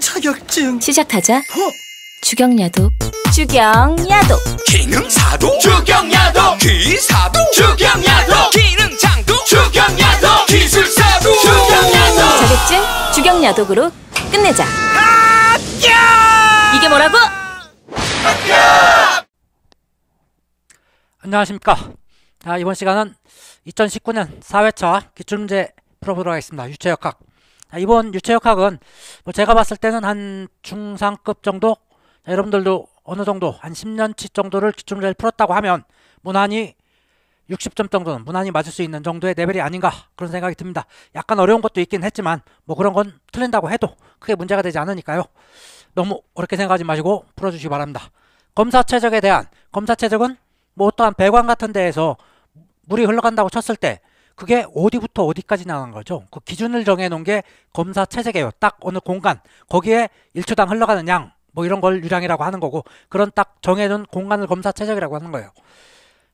자격증 시작하자 어? 주경야도 주경야도 기능사도 주경야도 기사도 주경야도 기능장도 주경야도 기술사도 주경야도 자격증 주경야독으로 끝내자 이게 뭐라고? 안녕하십니까 자, 아, 이번 시간은 2019년 4회차 기출문제 풀어보도록 하겠습니다. 유체역학 자, 이번 유체역학은 뭐 제가 봤을 때는 한 중상급 정도 자, 여러분들도 어느 정도 한 10년치 정도를 기출문제 를 풀었다고 하면 무난히 60점 정도는 무난히 맞을 수 있는 정도의 레벨이 아닌가 그런 생각이 듭니다. 약간 어려운 것도 있긴 했지만 뭐 그런 건 틀린다고 해도 크게 문제가 되지 않으니까요. 너무 어렵게 생각하지 마시고 풀어주시기 바랍니다. 검사 체적에 대한 검사 체적은뭐 어떠한 배관 같은 데에서 물이 흘러간다고 쳤을 때 그게 어디부터 어디까지 나간 거죠? 그 기준을 정해놓은 게 검사 체제예요. 딱 어느 공간 거기에 1초당 흘러가는 양 뭐 이런 걸 유량이라고 하는 거고 그런 딱 정해놓은 공간을 검사 체적이라고 하는 거예요.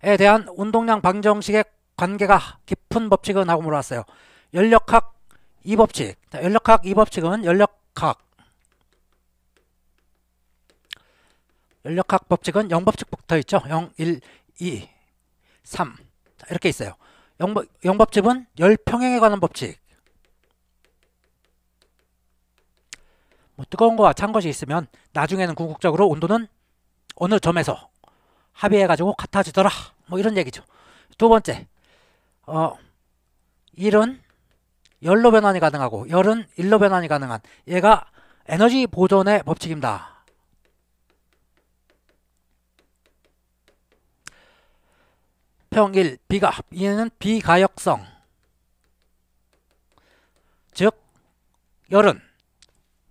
에 대한 운동량 방정식의 관계가 깊은 법칙은 하고 물어봤어요. 연력학 이법칙 연력학 이법칙은 연력학 연력학 법칙은 영법칙 붙어 있죠. 0, 1, 2, 3 이렇게 있어요. 영법집은 열평행에 관한 법칙 뭐 뜨거운 거와 찬 것이 있으면 나중에는 궁극적으로 온도는 어느 점에서 합의해가지고 같아지더라 뭐 이런 얘기죠 두 번째 어 일은 열로 변환이 가능하고 열은 일로 변환이 가능한 얘가 에너지 보존의 법칙입니다 태형 1 비가 얘는 비가역성 즉 열은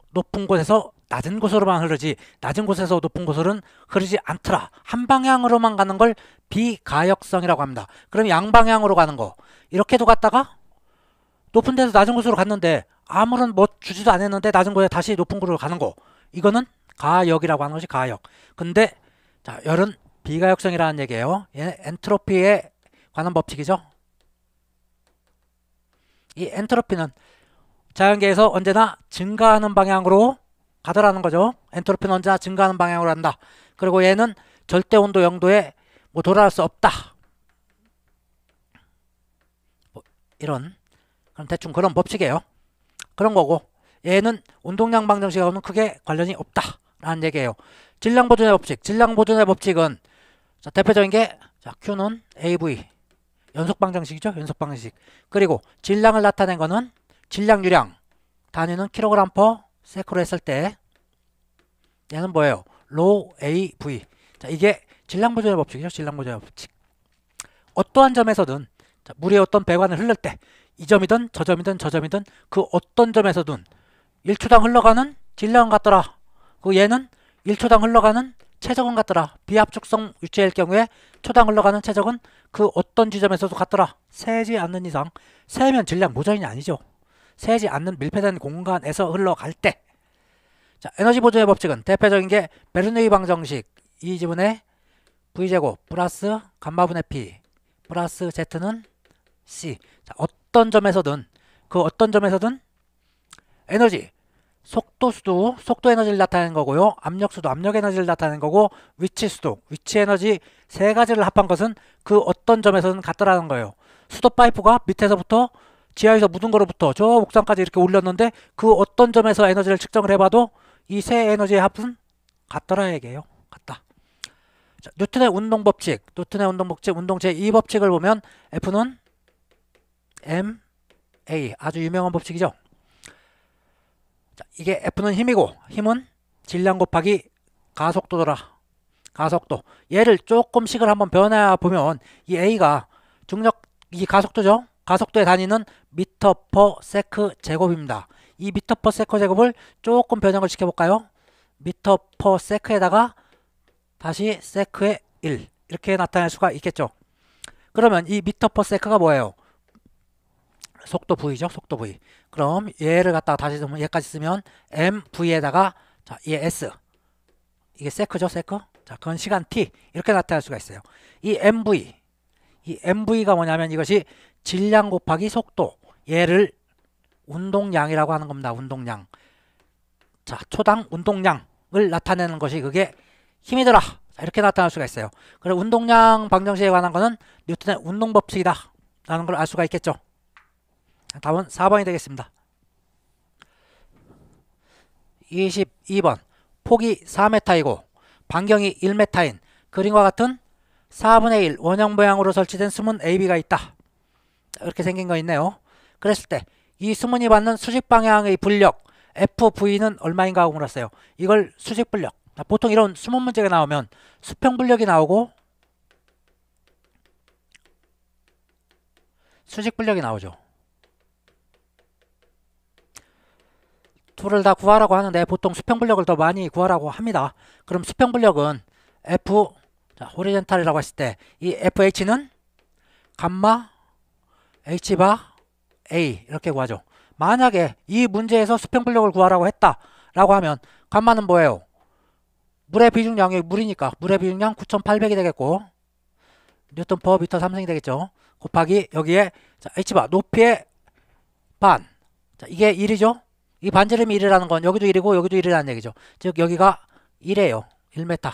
높은 곳에서 낮은 곳으로만 흐르지 낮은 곳에서 높은 곳으로는 흐르지 않더라 한 방향으로만 가는 걸 비가역성이라고 합니다 그럼 양방향으로 가는 거 이렇게도 갔다가 높은 데서 낮은 곳으로 갔는데 아무런 뭐 주지도 안 했는데 낮은 곳에 다시 높은 곳으로 가는 거 이거는 가역이라고 하는 것이 가역 근데 자 열은 비가역성이라는 얘기예요. 예, 엔트로피에 관한 법칙이죠. 이 엔트로피는 자연계에서 언제나 증가하는 방향으로 가더라는 거죠. 엔트로피는 언제나 증가하는 방향으로 한다. 그리고 얘는 절대 온도 0도에 뭐 돌아갈 수 없다. 뭐 이런 그럼 대충 그런 법칙이에요. 그런 거고 얘는 운동량 방정식하고는 크게 관련이 없다라는 얘기예요. 질량 보존의 법칙. 질량 보존의 법칙은 자, 대표적인 게 자, Q는 AV 연속 방정식이죠. 연속 방정식. 그리고 질량을 나타낸 거는 질량 유량 단위는 킬로그램 퍼 세크로 했을 때 얘는 뭐예요? 로 AV. 자, 이게 질량 보존의 법칙이죠. 질량 보존의 법칙. 어떠한 점에서든 자, 물이 어떤 배관을 흘릴 때이 점이든 저 점이든 저 점이든 그 어떤 점에서든 1초당 흘러가는 질량 같더라. 그 얘는 1초당 흘러가는 최적은 같더라. 비합축성 유체일 경우에 초당 흘러가는 최적은 그 어떤 지점에서도 같더라. 새지 않는 이상 새면 질량 모전이 아니죠. 새지 않는 밀폐된 공간에서 흘러갈 때 자, 에너지 보존의 법칙은 대표적인 게 베르누이 방정식 이 지분의 V제곱 플러스 감마분의 P 플러스 Z는 C 자, 어떤 점에서든 그 어떤 점에서든 에너지 속도수도 속도 에너지를 나타내는 거고요. 압력수도 압력 에너지를 나타내는 거고 위치수도 위치 에너지 세 가지를 합한 것은 그 어떤 점에서는 같더라는 거예요. 수도 파이프가 밑에서부터 지하에서 묻은 거로부터 저 옥상까지 이렇게 올렸는데 그 어떤 점에서 에너지를 측정을 해봐도 이 세 에너지의 합은 같더라 얘기예요. 같다. 자, 뉴턴의 운동 법칙, 뉴턴의 운동 법칙, 운동 제2 법칙을 보면 F는 m a 아주 유명한 법칙이죠. 자, 이게 F는 힘이고 힘은 질량 곱하기 가속도더라. 가속도. 얘를 조금씩을 한번 변해 보면 이 A가 중력 이 가속도죠. 가속도의 단위는 미터 퍼 세크 제곱입니다. 이 미터 퍼 세크 제곱을 조금 변형을 시켜볼까요? 미터 퍼 세크에다가 다시 세크의 1 이렇게 나타낼 수가 있겠죠. 그러면 이 미터 퍼 세크가 뭐예요? 속도 부위죠 속도 부위 그럼 얘를 갖다가 다시 쓰면 얘까지 쓰면 MV에다가 자, 얘 S. 이게 세크죠, 세크? 자, 그건 시간 t 이렇게 나타날 수가 있어요. 이 mv 이 mv가 뭐냐면 이것이 질량 곱하기 속도 얘를 운동량이라고 하는 겁니다. 운동량. 자, 초당 운동량을 나타내는 것이 그게 힘이더라. 자, 이렇게 나타날 수가 있어요. 그래서 운동량 방정식에 관한 거는 뉴턴의 운동 법칙이다. 라는 걸 알 수가 있겠죠. 자, 답은 4번이 되겠습니다. 22번 폭이 4m이고 반경이 1m인 그림과 같은 4분의 1 원형 모양으로 설치된 수문 AB가 있다. 이렇게 생긴 거 있네요. 그랬을 때 이 수문이 받는 수직 방향의 분력 FV는 얼마인가 하고 물었어요. 이걸 수직 분력. 보통 이런 수문 문제가 나오면 수평 분력이 나오고 수직 분력이 나오죠. 소를 다 구하라고 하는데 보통 수평분력을 더 많이 구하라고 합니다. 그럼 수평분력은 F 자, 호리젠탈이라고 했을 때 이 FH는 감마 H바 A 이렇게 구하죠. 만약에 이 문제에서 수평분력을 구하라고 했다라고 하면 감마는 뭐예요? 물의 비중량이 물이니까 물의 비중량 9800이 되겠고 뉴턴 퍼 미터 삼승이 되겠죠. 곱하기 여기에 자, H바 높이의 반 자, 이게 1이죠. 이 반지름이 1이라는 건 여기도 1이고 여기도 1이라는 얘기죠. 즉 여기가 1이에요. 1m.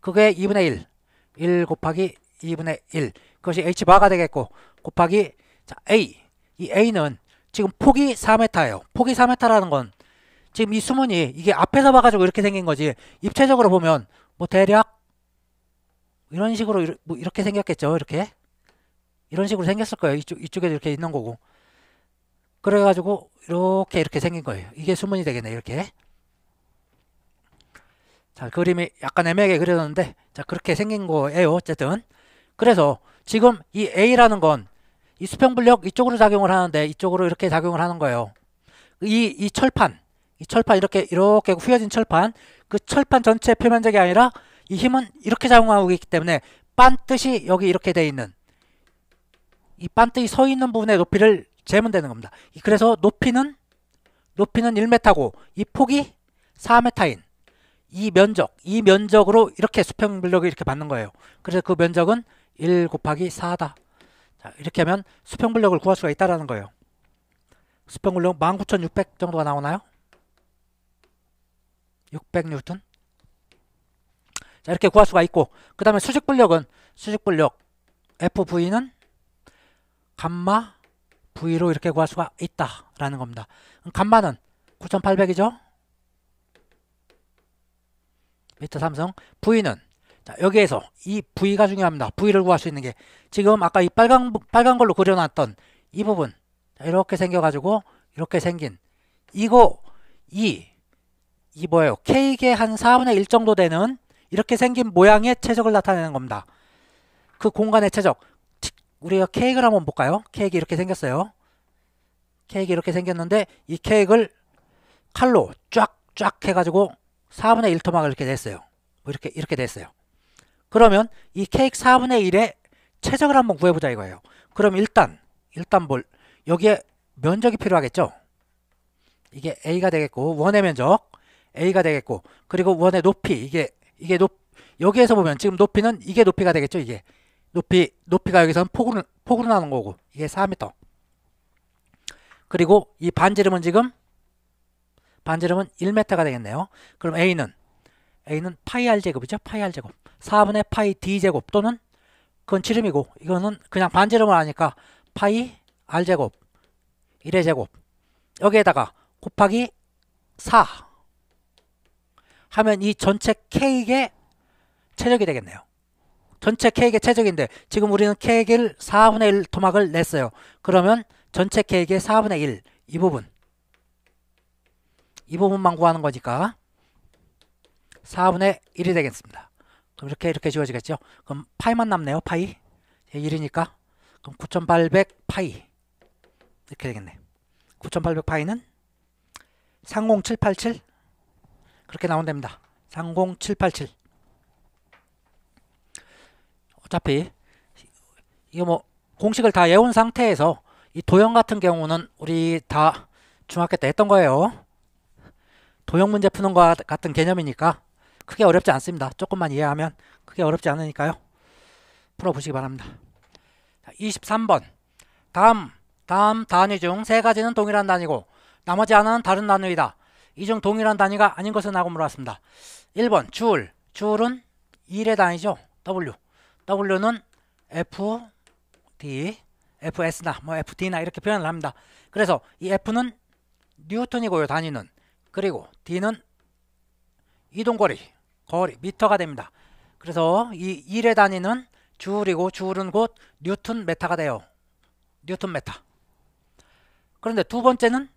그게 2분의 1. 1 곱하기 2분의 1. 그것이 h바가 되겠고 곱하기 자, a. 이 a는 지금 폭이 4m예요. 폭이 4m라는 건 지금 이 수문이 이게 앞에서 봐가지고 이렇게 생긴 거지 입체적으로 보면 뭐 대략 이런 식으로 뭐 이렇게 생겼겠죠. 이렇게 이런 식으로 생겼을 거예요. 이쪽, 이쪽에도 이렇게 있는 거고 그래가지고 이렇게 이렇게 생긴 거예요. 이게 수문이 되겠네 이렇게. 자 그림이 약간 애매하게 그려졌는데 자 그렇게 생긴 거예요 어쨌든. 그래서 지금 이 A라는 건 이 수평분력 이쪽으로 작용을 하는데 이쪽으로 이렇게 작용을 하는 거예요. 이, 이 철판, 이 철판 이렇게 이렇게 휘어진 철판, 그 철판 전체 표면적이 아니라 이 힘은 이렇게 작용하고 있기 때문에 반뜻이 여기 이렇게 돼 있는 이 반뜻이 서 있는 부분의 높이를 재문되는 겁니다. 그래서 높이는 높이는 1m고 이 폭이 4m인 이 면적, 이 면적으로 이렇게 수평 빌력을 이렇게 받는 거예요. 그래서 그 면적은 1 곱하기 4다. 자, 이렇게 하면 수평 빌력을 구할 수가 있다라는 거예요. 수평 빌력 19,600 정도가 나오나요? 600뉴턴. 자, 이렇게 구할 수가 있고 그다음에 수직 불력은 수직 불력 FV는 감마 V로 이렇게 구할 수가 있다라는 겁니다. 간만은 9800이죠? 미터 삼성 V는 자, 여기에서 이 V가 중요합니다. V를 구할 수 있는 게 지금 아까 이 빨간 빨간 걸로 그려놨던 이 부분 이렇게 생겨가지고 이렇게 생긴 이거 이이 뭐예요? K의 한 4분의 1 정도 되는 이렇게 생긴 모양의 체적을 나타내는 겁니다. 그 공간의 체적 우리가 케이크를 한번 볼까요? 케이크 이렇게 생겼어요. 케이크 이렇게 생겼는데 이 케이크를 칼로 쫙 쫙 해가지고 4분의 1 토막을 이렇게 냈어요. 뭐 이렇게 이렇게 됐어요. 그러면 이 케이크 4분의 1의 최적을 한번 구해보자 이거예요. 그럼 일단 일단 볼 여기에 면적이 필요하겠죠? 이게 a가 되겠고 원의 면적 a가 되겠고 그리고 원의 높이 이게 이게 높 여기에서 보면 지금 높이는 이게 높이가 되겠죠 이게 높이, 높이가 여기서는 폭으로, 폭으로 나는 거고 이게 4m 그리고 이 반지름은 지금 반지름은 1m가 되겠네요 그럼 A는 A는 파이 R 제곱이죠 파이 R 제곱 4분의 파이 D 제곱 또는 그건 지름이고 이거는 그냥 반지름을 하니까 파이 R 제곱 1의 제곱 여기에다가 곱하기 4 하면 이 전체 K의 최적이 되겠네요 전체 케이크의 최적인데 지금 우리는 케이크를 4분의 1 토막을 냈어요. 그러면 전체 케이크의 4분의 1 이 부분 이 부분만 구하는 거니까 4분의 1이 되겠습니다. 그럼 이렇게 이렇게 지워지겠죠? 그럼 파이만 남네요. 파이 1이니까 그럼 9800 파이 이렇게 되겠네. 9800 파이는 30787 그렇게 나온답니다. 30787 어차피 이거 뭐 공식을 다 외운 상태에서 이 도형 같은 경우는 우리 다 중학교 때 했던 거예요. 도형 문제 푸는 것 같은 개념이니까 크게 어렵지 않습니다. 조금만 이해하면 크게 어렵지 않으니까요. 풀어보시기 바랍니다. 23번 다음 다음 단위 중 세 가지는 동일한 단위고 나머지 하나는 다른 단위이다. 이 중 동일한 단위가 아닌 것은 하고 물어봤습니다. 1번 줄 줄은 1의 단위죠. W W는 FD, FS나 뭐 FD나 이렇게 표현을 합니다. 그래서 이 F는 뉴턴이고요, 단위는. 그리고 D는 이동거리, 거리, 미터가 됩니다. 그래서 이 1의 단위는 주울이고 주울은 곧 뉴턴 메타가 돼요. 뉴턴 메타. 그런데 두 번째는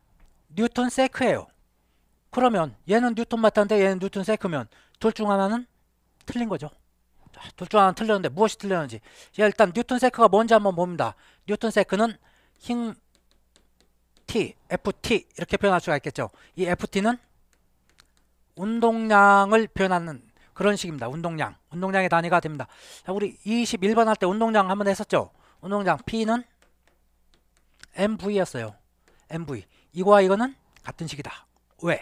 뉴턴 세크예요. 그러면 얘는 뉴턴 메타인데 얘는 뉴턴 세크면 둘 중 하나는 틀린 거죠. 둘중하나 틀렸는데 무엇이 틀렸는지 일단 뉴턴 세크가 뭔지 한번 봅니다. 뉴턴 세크는 힘 T, FT 이렇게 표현할 수가 있겠죠. 이 FT는 운동량을 표현하는 그런 식입니다. 운동량. 운동량의 단위가 됩니다. 자, 우리 21번 할 때 운동량 한번 했었죠. 운동량 P는 MV였어요. MV. 이거와 이거는 같은 식이다. 왜?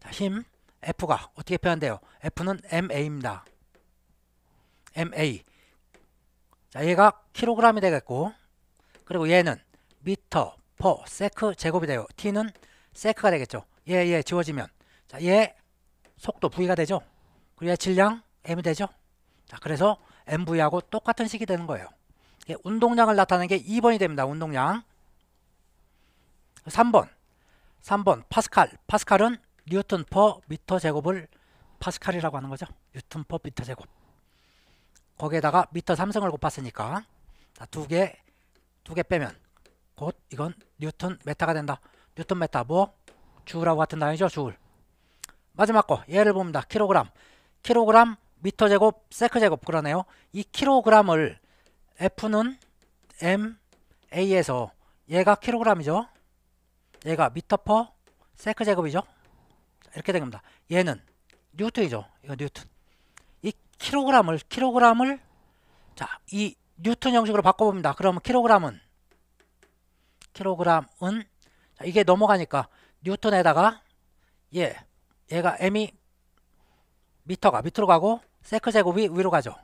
자, 힘 F가 어떻게 표현돼요? F는 MA입니다. MA 자 얘가 킬로그램이 되겠고 그리고 얘는 미터 퍼 세크 제곱이 돼요 T는 세크가 되겠죠 얘얘 얘 지워지면 자 얘 속도 V가 되죠 그리고 얘 질량 M이 되죠 자 그래서 MV하고 똑같은 식이 되는 거예요 예, 운동량을 나타내는 게 2번이 됩니다 운동량 3번 3번 파스칼 파스칼은 뉴턴 퍼 미터 제곱을 파스칼이라고 하는 거죠 뉴턴 퍼 미터 제곱 거기에다가 미터 3승을 곱했으니까 두 개 두 개 빼면 곧 이건 뉴턴 메타가 된다. 뉴턴 메타 뭐? 주라고 같은 단위죠. 줄. 마지막 거 얘를 봅니다. 킬로그램. 킬로그램 미터 제곱 세크 제곱 그러네요. 이 킬로그램을 F는 M A에서 얘가 킬로그램이죠. 얘가 미터 퍼 세크 제곱이죠. 이렇게 된 겁니다. 얘는 뉴턴이죠. 이거 뉴턴. 킬로그램을 킬로그램을 자, 이 뉴턴 형식으로 바꿔 봅니다. 그러면 킬로그램은 킬로그램은 자, 이게 넘어가니까 뉴턴에다가 예, 얘가 m이 미터가 밑으로 가고 세크 제곱이 위로 가죠.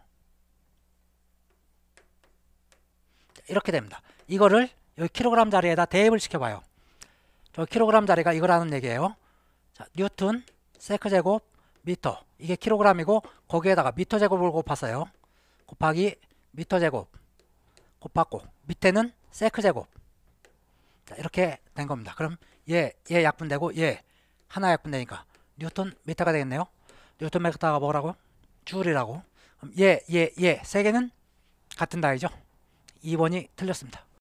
이렇게 됩니다. 이거를 여기 킬로그램 자리에다 대입을 시켜봐요. 저 킬로그램 자리가 이거라는 얘기예요. 자, 뉴턴, 세크 제곱, 미터. 이게 킬로그램이고 거기에다가 미터 제곱을 곱했어요. 곱하기 미터 제곱 곱하고 밑에는 세크 제곱 자, 이렇게 된 겁니다. 그럼 얘, 얘 약분되고 얘 하나 약분되니까 뉴턴 미터가 되겠네요. 뉴턴 미터가 뭐라고? 줄이라고. 그럼 얘, 얘, 얘 세 개는 같은 다이죠. 2번이 틀렸습니다.